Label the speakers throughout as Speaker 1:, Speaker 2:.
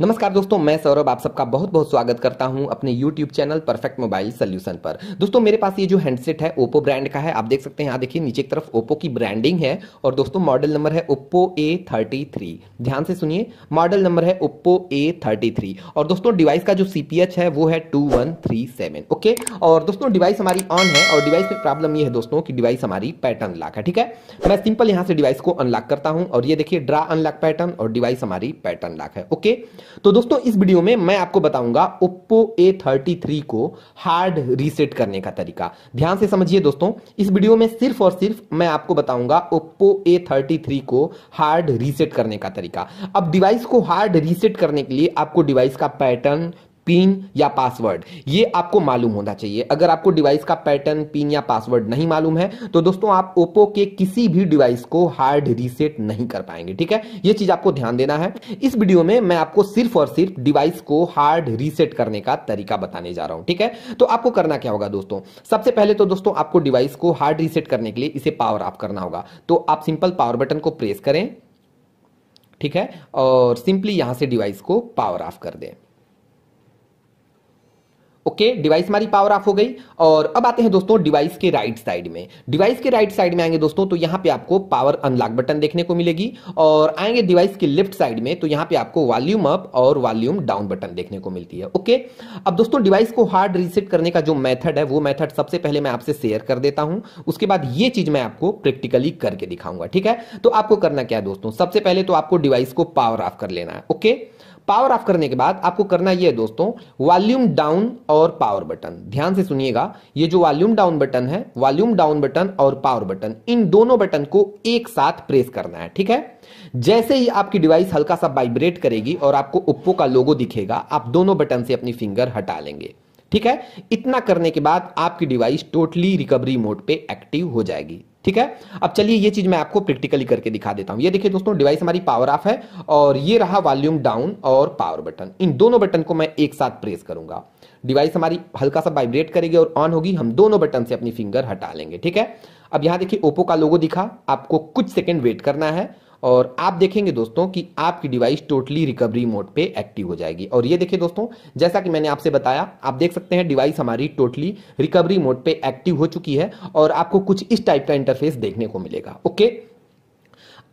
Speaker 1: नमस्कार दोस्तों मैं सौरभ आप सबका बहुत बहुत स्वागत करता हूं अपने YouTube channel perfect mobile solution पर दोस्तों मेरे पास ये जो हैंडसेट है ओप्पो ब्रांड का है आप देख सकते हैं यहाँ देखिए नीचे की तरफ ओप्पो की ब्रांडिंग है और दोस्तों मॉडल नंबर है ओप्पो A33 ध्यान से सुनिए मॉडल नंबर है ओप्पो A33 और दोस्तों डिवाइस का जो सी है वो है टू ओके और दोस्तों डिवाइस हमारी ऑन है और डिवाइस में प्रॉब्लम यह है दोस्तों की डिवाइस हमारी पैटर्न लाक है ठीक है मैं सिंपल यहाँ से डिवाइस को अनलॉक करता हूँ और ये देखिए ड्रा अनलॉक पैटर्न और डिवाइस हमारी पैटर्न लाक है ओके okay? तो दोस्तों इस वीडियो में मैं आपको बताऊंगा ओप्पो थर्टी को हार्ड रीसेट करने का तरीका ध्यान से समझिए दोस्तों इस वीडियो में सिर्फ और सिर्फ मैं आपको बताऊंगा ओप्पो ए थर्टी को हार्ड रीसेट करने का तरीका अब डिवाइस को हार्ड रीसेट करने के लिए आपको डिवाइस का पैटर्न पिन या पासवर्ड ये आपको मालूम होना चाहिए अगर आपको डिवाइस का पैटर्न पिन या पासवर्ड नहीं मालूम है तो दोस्तों आप ओप्पो के किसी भी डिवाइस को हार्ड रीसेट नहीं कर पाएंगे ठीक है ये चीज आपको ध्यान देना है इस वीडियो में मैं आपको सिर्फ और सिर्फ डिवाइस को हार्ड रीसेट करने का तरीका बताने जा रहा हूं ठीक है तो आपको करना क्या होगा दोस्तों सबसे पहले तो दोस्तों आपको डिवाइस को हार्ड रीसेट करने के लिए इसे पावर ऑफ करना होगा तो आप सिंपल पावर बटन को प्रेस करें ठीक है और सिंपली यहां से डिवाइस को पावर ऑफ कर दें ओके डिवाइस हमारी पावर ऑफ हो गई और अब आते हैं दोस्तों डिवाइस के राइट साइड में डिवाइस के राइट साइड में आएंगे दोस्तों तो यहां पे आपको पावर अनलॉक बटन देखने को मिलेगी और आएंगे डिवाइस के लेफ्ट साइड में तो यहां पे आपको वॉल्यूम अप और वॉल्यूम डाउन बटन देखने को मिलती है ओके अब दोस्तों डिवाइस को हार्ड रीसेट करने का जो मैथड है वो मैथड सबसे पहले मैं आपसे शेयर कर देता हूं उसके बाद ये चीज मैं आपको प्रैक्टिकली करके दिखाऊंगा ठीक है तो आपको करना क्या है दोस्तों सबसे पहले तो आपको डिवाइस को पावर ऑफ कर लेना है ओके पावर ऑफ करने के बाद आपको करना यह है दोस्तों वॉल्यूम डाउन और पावर बटन ध्यान से सुनिएगा ये जो वॉल्यूम डाउन बटन है वॉल्यूम डाउन बटन और पावर बटन इन दोनों बटन को एक साथ प्रेस करना है ठीक है जैसे ही आपकी डिवाइस हल्का सा वाइब्रेट करेगी और आपको ओप्पो का लोगो दिखेगा आप दोनों बटन से अपनी फिंगर हटा लेंगे ठीक है इतना करने के बाद आपकी डिवाइस टोटली रिकवरी मोड पे एक्टिव हो जाएगी ठीक है अब चलिए ये चीज मैं आपको प्रैक्टिकली करके दिखा देता हूं ये देखिए दोस्तों डिवाइस हमारी पावर ऑफ है और ये रहा वॉल्यूम डाउन और पावर बटन इन दोनों बटन को मैं एक साथ प्रेस करूंगा डिवाइस हमारी हल्का सा वाइब्रेट करेगी और ऑन होगी हम दोनों बटन से अपनी फिंगर हटा लेंगे ठीक है अब यहां देखिए ओप्पो का लोगो दिखा आपको कुछ सेकंड वेट करना है और आप देखेंगे दोस्तों कि आपकी डिवाइस टोटली रिकवरी मोड पे एक्टिव हो जाएगी और ये देखिए दोस्तों जैसा कि मैंने आपसे बताया आप देख सकते हैं डिवाइस हमारी टोटली रिकवरी मोड पे एक्टिव हो चुकी है और आपको कुछ इस टाइप का इंटरफेस देखने को मिलेगा ओके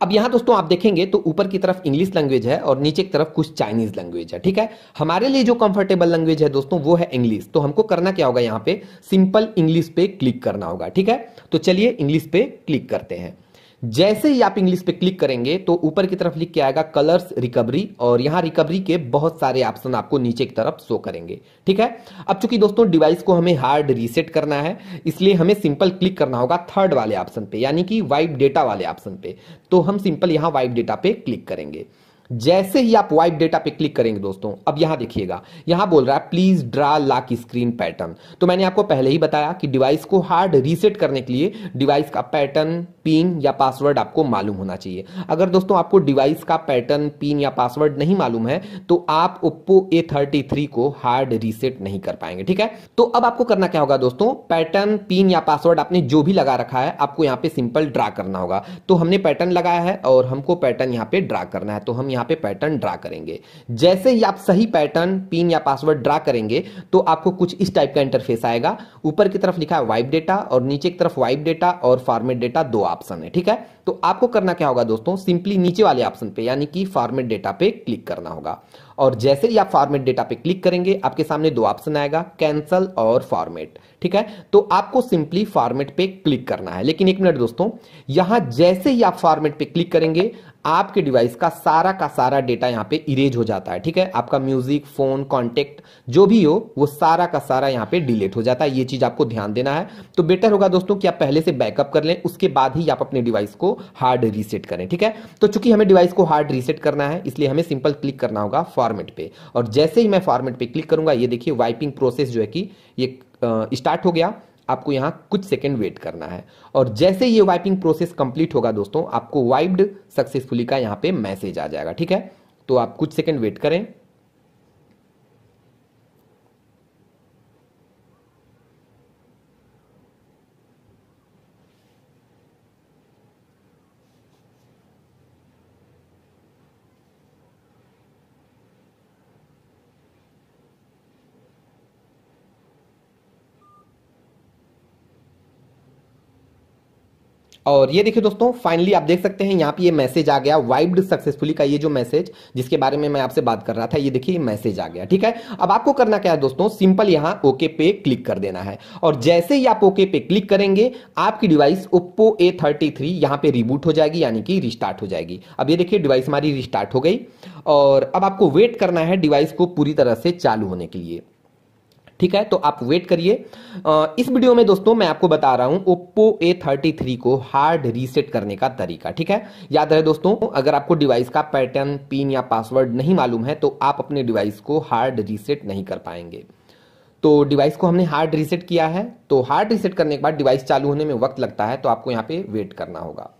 Speaker 1: अब यहां दोस्तों आप देखेंगे तो ऊपर की तरफ इंग्लिश लैंग्वेज है और नीचे की तरफ कुछ चाइनीज लैंग्वेज है ठीक है हमारे लिए जो कंफर्टेबल लैंग्वेज है दोस्तों वो है इंग्लिश तो हमको करना क्या होगा यहाँ पे सिंपल इंग्लिश पे क्लिक करना होगा ठीक है तो चलिए इंग्लिश पे क्लिक करते हैं जैसे ही आप इंग्लिश पे क्लिक करेंगे तो ऊपर की तरफ लिख के आएगा कलर्स रिकवरी और यहां रिकवरी के बहुत सारे ऑप्शन आपको नीचे की तरफ शो करेंगे ठीक है अब चूंकि दोस्तों डिवाइस को हमें हार्ड रीसेट करना है इसलिए हमें सिंपल क्लिक करना होगा थर्ड वाले ऑप्शन पे यानी कि वाइप डेटा वाले ऑप्शन पे तो हम सिंपल यहां वाइप डेटा पे क्लिक करेंगे जैसे ही आप वाइप डेटा पे क्लिक करेंगे दोस्तों अब यहां देखिएगा यहां बोल रहा है please draw lock screen pattern तो मैंने आपको पहले ही बताया कि डिवाइस को हार्ड रीसेट करने के लिए डिवाइस का पैटर्न पिन या पासवर्ड आपको मालूम होना चाहिए अगर दोस्तों आपको डिवाइस का पैटर्न पिन या पासवर्ड नहीं मालूम है तो आप ओप्पो ए को हार्ड रीसेट नहीं कर पाएंगे ठीक है तो अब आपको करना क्या होगा दोस्तों पैटर्न पिन या पासवर्ड आपने जो भी लगा रखा है आपको यहाँ पे सिंपल ड्रा करना होगा तो हमने पैटर्न लगाया है और हमको पैटर्न यहाँ पे ड्रा करना है तो हम यहाँ पे पैटर्न ड्रा करेंगे जैसे ही आप सही पैटर्न पिन या पासवर्ड ड्रा करेंगे तो आपको कुछ इस टाइप का इंटरफेस आएगा ऊपर की तरफ लिखा है वाइप डेटा और नीचे की तरफ वाइप डेटा और फॉर्मेट डेटा दो ऑप्शन है ठीक है तो आपको करना क्या होगा दोस्तों सिंपली नीचे वाले ऑप्शन पे यानी कि फॉर्मेट डेटा पे क्लिक करना होगा और जैसे ही आप फॉर्मेट डेटा पे क्लिक करेंगे आपके सामने दो ऑप्शन आएगा कैंसल और फॉर्मेट ठीक है तो आपको सिंपली फॉर्मेट पे क्लिक करना है लेकिन एक मिनट दोस्तों यहां जैसे ही आप फॉर्मेट पे क्लिक करेंगे आपके डिवाइस का सारा का सारा डेटा यहाँ पे इरेज हो जाता है ठीक है आपका म्यूजिक फोन कॉन्टेक्ट जो भी हो वो सारा का सारा यहाँ पे डिलीट हो जाता है ये चीज आपको ध्यान देना है तो बेटर होगा दोस्तों कि आप पहले से बैकअप कर लें उसके बाद ही आप अपने डिवाइस को हार्ड रीसेट करें ठीक है तो चूंकि हमें डिवाइस को हार्ड रीसेट करना है इसलिए हमें सिंपल क्लिक करना होगा फॉर्मेट पे और जैसे ही मैं फॉर्मेट पे क्लिक करूंगा ये देखिए वाइपिंग प्रोसेस जो है कि ये स्टार्ट हो गया आपको यहाँ कुछ सेकंड वेट करना है और जैसे ये वाइपिंग प्रोसेस कंप्लीट होगा दोस्तों आपको वाइप्ड सक्सेसफुली का यहाँ पे मैसेज आ जाएगा ठीक है तो आप कुछ सेकंड वेट करें और ये देखिए दोस्तों फाइनली आप देख सकते हैं यहाँ पे ये मैसेज आ गया वाइब्ड सक्सेसफुली का ये जो मैसेज जिसके बारे में मैं आपसे बात कर रहा था ये देखिए मैसेज आ गया ठीक है अब आपको करना क्या है दोस्तों सिंपल यहाँ ओके पे क्लिक कर देना है और जैसे ही आप ओके पे क्लिक करेंगे आपकी device Oppo A thirty three यहाँ पे रिबूट हो जाएगी यानी कि रिस्टार्ट हो जाएगी अब ये देखिए डिवाइस हमारी रिस्टार्ट हो गई और अब आपको वेट करना है डिवाइस को पूरी तरह से चालू होने के लिए ठीक है तो आप वेट करिए इस वीडियो में दोस्तों मैं आपको बता रहा हूं ओप्पो ए थर्टी थ्री को हार्ड रीसेट करने का तरीका ठीक है याद रहे दोस्तों अगर आपको डिवाइस का पैटर्न पिन या पासवर्ड नहीं मालूम है तो आप अपने डिवाइस को हार्ड रीसेट नहीं कर पाएंगे तो डिवाइस को हमने हार्ड रीसेट किया है तो हार्ड रीसेट करने के बाद डिवाइस चालू होने में वक्त लगता है तो आपको यहाँ पे वेट करना होगा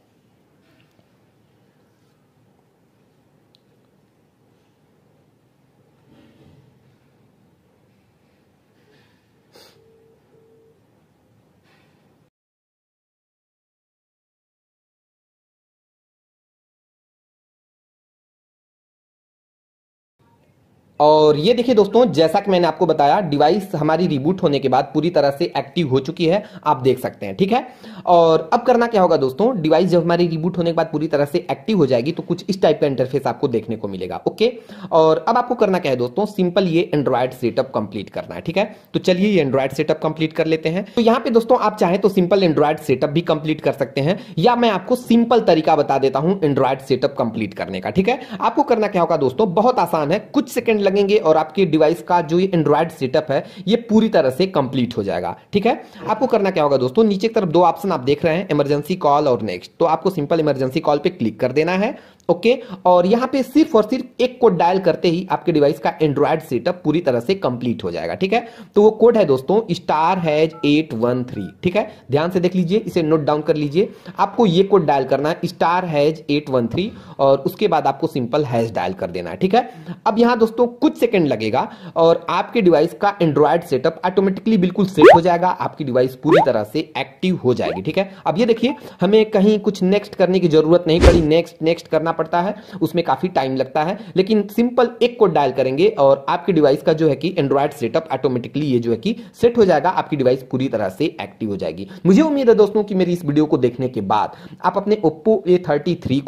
Speaker 1: और ये देखिए दोस्तों जैसा कि मैंने आपको बताया डिवाइस हमारी रिबूट होने के बाद पूरी तरह से एक्टिव हो चुकी है आप देख सकते हैं ठीक है और अब करना क्या होगा दोस्तों डिवाइस जब हमारी रिबूट होने के बाद पूरी तरह से एक्टिव हो जाएगी तो कुछ इस टाइप का इंटरफेस आपको देखने को मिलेगा ओके और अब आपको करना क्या है दोस्तों सिंपल ये एंड्रॉयड सेटअप कंप्लीट करना है ठीक है तो चलिए ये एंड्रॉयड सेटअप कंप्लीट कर लेते हैं तो यहाँ पे दोस्तों आप चाहें तो सिंपल एंड्रॉयड सेटअप भी कंप्लीट कर सकते हैं या मैं आपको सिंपल तरीका बता देता हूँ एंड्रॉयड सेटअप कंप्लीट करने का ठीक है आपको करना क्या होगा दोस्तों बहुत आसान है कुछ सेकंड लगेंगे और आपकी डिवाइस का जो ये एंड्रॉयड सेटअप है ये पूरी तरह से कंप्लीट हो जाएगा ठीक है आपको करना क्या होगा दोस्तों नीचे की तरफ दो ऑप्शन आप देख रहे हैं इमरजेंसी कॉल और नेक्स्ट तो आपको सिंपल इमरजेंसी कॉल पर क्लिक कर देना है ओके okay? और यहां पे सिर्फ और सिर्फ एक कोड डायल करते ही आपके डिवाइस का एंड्रॉयड सेटअप पूरी तरह से कंप्लीट हो जाएगा ठीक है तो वो कोड है दोस्तों star hash eight one three ठीक है ध्यान से देख लीजिए इसे नोट डाउन कर लीजिए आपको ये कोड डायल करना है star hash eight one three और उसके बाद आपको सिंपल हैज डायल कर देना है ठीक है अब यहां दोस्तों कुछ सेकेंड लगेगा और आपके डिवाइस का एंड्रॉयड सेटअप ऑटोमेटिकली बिल्कुल सेट हो जाएगा आपकी डिवाइस पूरी तरह से एक्टिव हो जाएगी ठीक है अब ये देखिए हमें कहीं कुछ नेक्स्ट करने की जरूरत नहीं पड़ी नेक्स्ट नेक्स्ट करना करना पड़ता है उसमें काफ़ी टाइम लगता है लेकिन सिंपल एक कोड डायल करेंगे और आपकी डिवाइस का जो है कि एंड्रॉइड सेटअप ऑटोमेटिकली ये जो है कि सेट हो जाएगा आपकी डिवाइस पूरी तरह से एक्टिव हो जाएगी मुझे उम्मीद है दोस्तों कि मेरी इस वीडियो को देखने के बाद आप अपने ओप्पो ए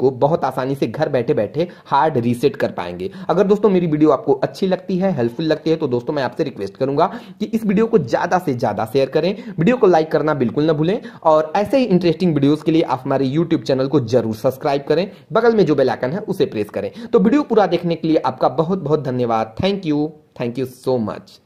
Speaker 1: को बहुत आसानी से घर बैठे बैठे हार्ड रीसेट कर पाएंगे अगर दोस्तों मेरी वीडियो आपको अच्छी लगती है हेल्पफुल लगती है तो दोस्तों मैं आपसे रिक्वेस्ट करूंगा कि इस वीडियो को ज़्यादा से ज़्यादा शेयर करें वीडियो को लाइक करना बिल्कुल ना भूलें और ऐसे ही इंटरेस्टिंग वीडियोस के लिए आप हमारे यूट्यूब चैनल को जरूर सब्सक्राइब करें बगल में जो बेल आइकन है उसे प्रेस करें तो वीडियो पूरा देखने के लिए आपका बहुत बहुत धन्यवाद thank you thank you so much